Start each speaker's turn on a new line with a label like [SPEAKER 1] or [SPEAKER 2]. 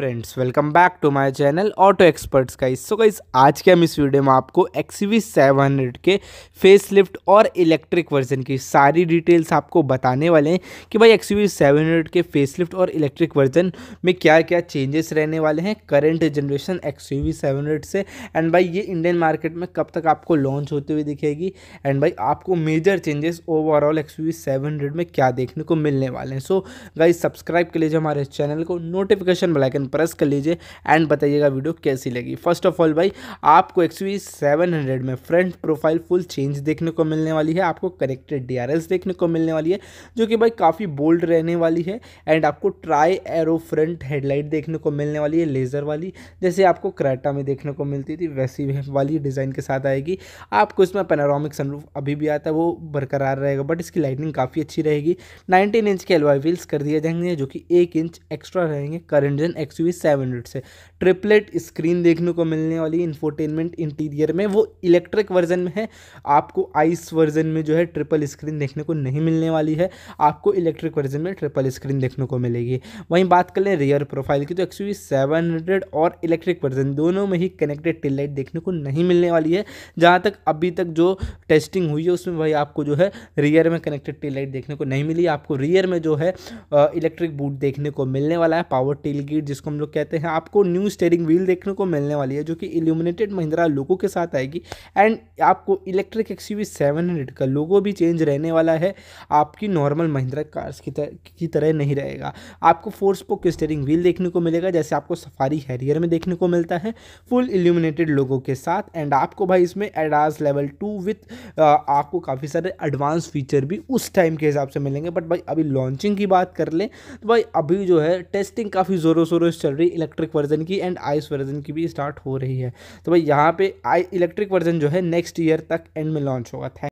[SPEAKER 1] friends welcome back to my channel auto experts का so guys आज के हम इस वीडियो में आपको एक्सीवी 700 के फेसलिफ्ट और इलेक्ट्रिक वर्जन की सारी डिटेल्स आपको बताने वाले हैं कि भाई एक्सीवी 700 के फेसलिफ्ट और इलेक्ट्रिक वर्जन में क्या क्या चेंजेस रहने वाले हैं करंट जनरेशन एक्सीवी 700 से एंड भाई ये इंडियन मार्केट में कब तक आपको लॉन्च होते हुए दिखेगी एंड भाई आपको major changes overall XEV seven में क्या देखने को मिलने वाले हैं सो गाइज सब्सक्राइब के लिए हमारे चैनल को नोटिफिकेशन बलाइकन प्रेस कर लीजिए एंड बताइएगा वीडियो कैसी लगी फर्स्ट ऑफ ऑल भाई आपको एक्सवी सेवन हंड्रेड में फ्रंट प्रोफाइल फुल चेंज देखने को मिलने वाली है आपको कनेक्टेड डी देखने को मिलने वाली है जो कि भाई काफ़ी बोल्ड रहने वाली है एंड आपको ट्राई एरो फ्रंट हेडलाइट देखने को मिलने वाली है लेज़र वाली जैसे आपको क्रैटा में देखने को मिलती थी वैसी वाली डिज़ाइन के साथ आएगी आपको इसमें पेनारोमिक सनरूफ अभी भी आता है वो बरकरार रहेगा बट इसकी लाइटिंग काफ़ी अच्छी रहेगी नाइनटीन इंच के एलवाई व्हील्स कर दिए जाएंगे जो कि एक इंच एक्स्ट्रा रहेंगे करंट जन एक्स यू से ट्रिपलेट स्क्रीन देखने को मिलने वाली इन्फोटेनमेंट इंटीरियर में वो इलेक्ट्रिक वर्जन में है आपको आइस वर्जन में जो है ट्रिपल स्क्रीन देखने को नहीं मिलने वाली है आपको इलेक्ट्रिक वर्जन में ट्रिपल स्क्रीन देखने को मिलेगी वहीं बात कर लें रियर प्रोफाइल की तो एक्स यू और इलेक्ट्रिक वर्जन दोनों में ही कनेक्टेड टिल लाइट देखने को नहीं मिलने वाली है जहाँ तक अभी तक जो टेस्टिंग हुई है उसमें भाई आपको जो है रियर में कनेक्टेड टिल लाइट देखने को नहीं मिली आपको रियर में जो है इलेक्ट्रिक बूट देखने को मिलने वाला है पावर टेल गेट जिस जिसको हम लोग कहते हैं आपको न्यू स्टेयरिंग व्हील देखने को मिलने वाली है जो कि इल्यूमिनेटेड महिंद्रा लोगो के साथ आएगी एंड आपको इलेक्ट्रिक एक्सीवी सेवन हंड्रेड का लोगो भी चेंज रहने वाला है आपकी नॉर्मल महिंद्रा कार्स की, तरह की तरह नहीं रहेगा आपको फोर स्पोक स्टेयरिंग व्हील देखने को मिलेगा जैसे आपको सफारी हैरियर में देखने को मिलता है फुल इल्यूमिनेटेड लोगों के साथ एंड आपको भाई इसमें एडास लेवल टू विथ आपको काफ़ी सारे एडवांस फीचर भी उस टाइम के हिसाब से मिलेंगे बट भाई अभी लॉन्चिंग की बात कर लें तो भाई अभी जो है टेस्टिंग काफ़ी ज़ोरों शोरों न्यूज़ चल रही इलेक्ट्रिक वर्जन की एंड आइस वर्जन की भी स्टार्ट हो रही है तो भाई यहाँ पे आई इलेक्ट्रिक वर्जन जो है नेक्स्ट ईयर तक एंड में लॉन्च होगा थैंक